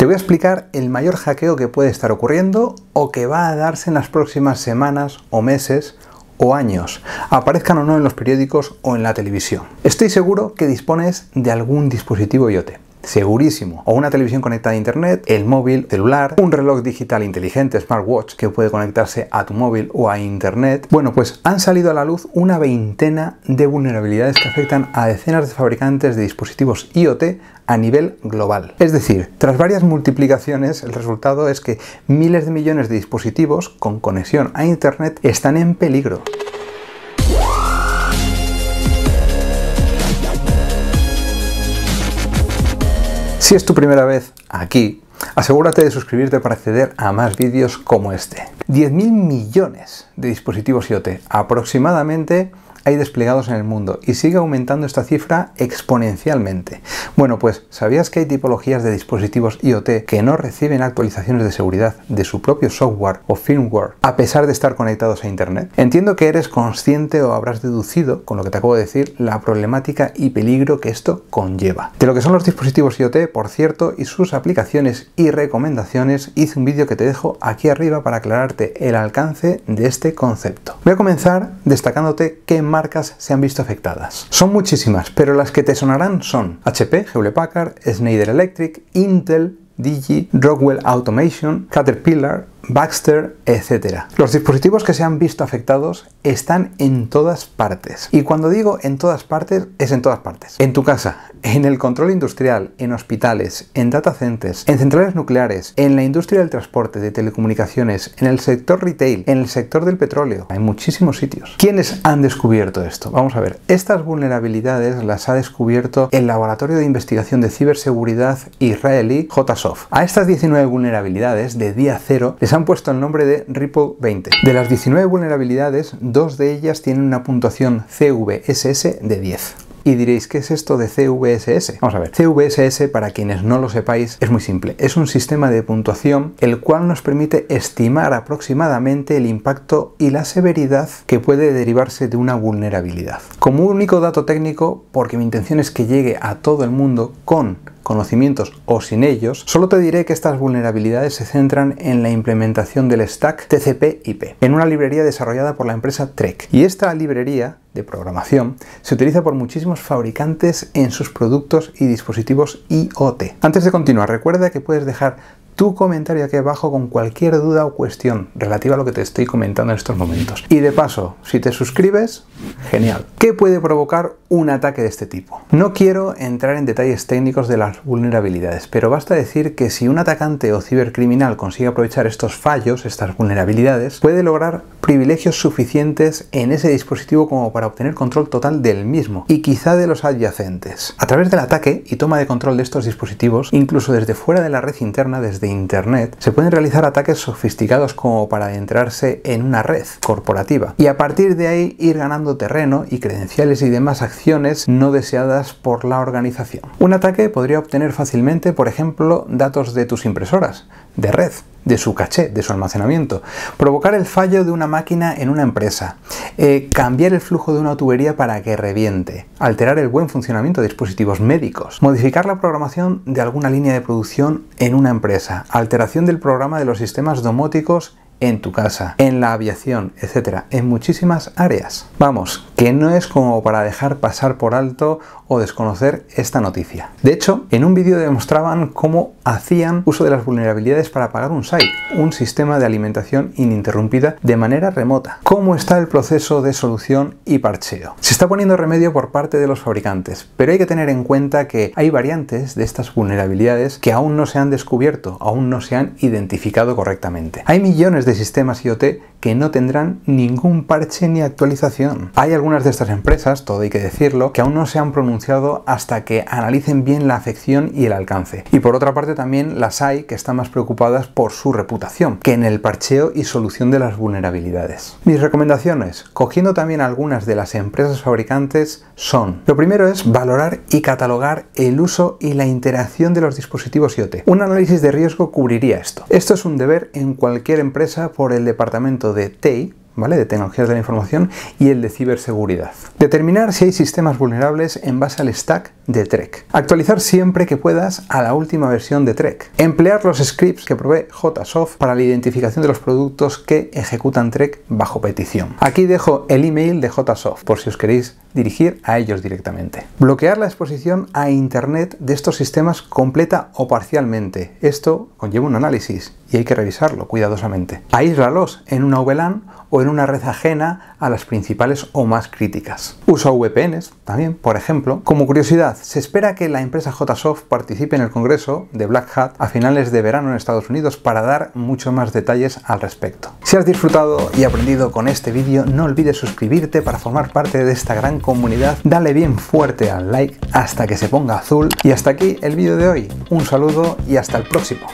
Te voy a explicar el mayor hackeo que puede estar ocurriendo o que va a darse en las próximas semanas o meses o años, aparezcan o no en los periódicos o en la televisión. Estoy seguro que dispones de algún dispositivo IoT segurísimo. O una televisión conectada a internet, el móvil, celular, un reloj digital inteligente, smartwatch, que puede conectarse a tu móvil o a internet. Bueno, pues han salido a la luz una veintena de vulnerabilidades que afectan a decenas de fabricantes de dispositivos IoT a nivel global. Es decir, tras varias multiplicaciones, el resultado es que miles de millones de dispositivos con conexión a internet están en peligro. Si es tu primera vez aquí, asegúrate de suscribirte para acceder a más vídeos como este. 10.000 millones de dispositivos IoT, aproximadamente hay desplegados en el mundo y sigue aumentando esta cifra exponencialmente. Bueno, pues ¿sabías que hay tipologías de dispositivos IoT que no reciben actualizaciones de seguridad de su propio software o firmware a pesar de estar conectados a Internet? Entiendo que eres consciente o habrás deducido, con lo que te acabo de decir, la problemática y peligro que esto conlleva. De lo que son los dispositivos IoT, por cierto, y sus aplicaciones y recomendaciones, hice un vídeo que te dejo aquí arriba para aclararte el alcance de este concepto. Voy a comenzar destacándote más marcas se han visto afectadas. Son muchísimas, pero las que te sonarán son HP, Hewlett Packard, Schneider Electric, Intel, Digi, Rockwell Automation, Caterpillar, Baxter, etcétera Los dispositivos que se han visto afectados están en todas partes. Y cuando digo en todas partes, es en todas partes. En tu casa, en el control industrial, en hospitales, en data centers, en centrales nucleares, en la industria del transporte, de telecomunicaciones, en el sector retail, en el sector del petróleo, hay muchísimos sitios. ¿Quiénes han descubierto esto? Vamos a ver, estas vulnerabilidades las ha descubierto el Laboratorio de Investigación de Ciberseguridad israelí JSOF. A estas 19 vulnerabilidades de día cero les han puesto el nombre de Ripple 20. De las 19 vulnerabilidades, dos de ellas tienen una puntuación CVSS de 10. Y diréis, ¿qué es esto de CVSS? Vamos a ver, CVSS, para quienes no lo sepáis, es muy simple. Es un sistema de puntuación el cual nos permite estimar aproximadamente el impacto y la severidad que puede derivarse de una vulnerabilidad. Como único dato técnico, porque mi intención es que llegue a todo el mundo con conocimientos o sin ellos, solo te diré que estas vulnerabilidades se centran en la implementación del stack TCP/IP en una librería desarrollada por la empresa Trek. Y esta librería de programación se utiliza por muchísimos fabricantes en sus productos y dispositivos IoT. Antes de continuar, recuerda que puedes dejar tu comentario aquí abajo con cualquier duda o cuestión relativa a lo que te estoy comentando en estos momentos. Y de paso, si te suscribes, genial. ¿Qué puede provocar un ataque de este tipo? No quiero entrar en detalles técnicos de las vulnerabilidades, pero basta decir que si un atacante o cibercriminal consigue aprovechar estos fallos, estas vulnerabilidades, puede lograr privilegios suficientes en ese dispositivo como para obtener control total del mismo y quizá de los adyacentes. A través del ataque y toma de control de estos dispositivos, incluso desde fuera de la red interna, desde Internet, se pueden realizar ataques sofisticados como para adentrarse en una red corporativa y a partir de ahí ir ganando terreno y credenciales y demás acciones no deseadas por la organización. Un ataque podría obtener fácilmente, por ejemplo, datos de tus impresoras, de red, de su caché, de su almacenamiento, provocar el fallo de una máquina en una empresa, eh, cambiar el flujo de una tubería para que reviente, alterar el buen funcionamiento de dispositivos médicos, modificar la programación de alguna línea de producción en una empresa, alteración del programa de los sistemas domóticos en tu casa, en la aviación, etcétera, en muchísimas áreas. Vamos, que no es como para dejar pasar por alto o desconocer esta noticia. De hecho, en un vídeo demostraban cómo hacían uso de las vulnerabilidades para pagar un site, un sistema de alimentación ininterrumpida de manera remota. ¿Cómo está el proceso de solución y parcheo? Se está poniendo remedio por parte de los fabricantes, pero hay que tener en cuenta que hay variantes de estas vulnerabilidades que aún no se han descubierto, aún no se han identificado correctamente. Hay millones de sistemas IoT que no tendrán ningún parche ni actualización. Hay algunas de estas empresas, todo hay que decirlo, que aún no se han pronunciado hasta que analicen bien la afección y el alcance. Y por otra parte también las hay que están más preocupadas por su reputación que en el parcheo y solución de las vulnerabilidades. Mis recomendaciones, cogiendo también algunas de las empresas fabricantes, son lo primero es valorar y catalogar el uso y la interacción de los dispositivos IoT. Un análisis de riesgo cubriría esto. Esto es un deber en cualquier empresa por el departamento de TEI, ¿vale? de tecnologías de la información y el de ciberseguridad. Determinar si hay sistemas vulnerables en base al stack de Trek. Actualizar siempre que puedas a la última versión de Trek. Emplear los scripts que provee JSOft para la identificación de los productos que ejecutan Trek bajo petición. Aquí dejo el email de JSOft por si os queréis dirigir a ellos directamente. Bloquear la exposición a Internet de estos sistemas completa o parcialmente. Esto conlleva un análisis y hay que revisarlo cuidadosamente. Aíslalos en una VLAN o en una red ajena a las principales o más críticas. Usa VPNs también, por ejemplo. Como curiosidad, se espera que la empresa JSoft participe en el congreso de Black Hat a finales de verano en Estados Unidos para dar mucho más detalles al respecto. Si has disfrutado y aprendido con este vídeo, no olvides suscribirte para formar parte de esta gran comunidad. Dale bien fuerte al like hasta que se ponga azul. Y hasta aquí el vídeo de hoy. Un saludo y hasta el próximo.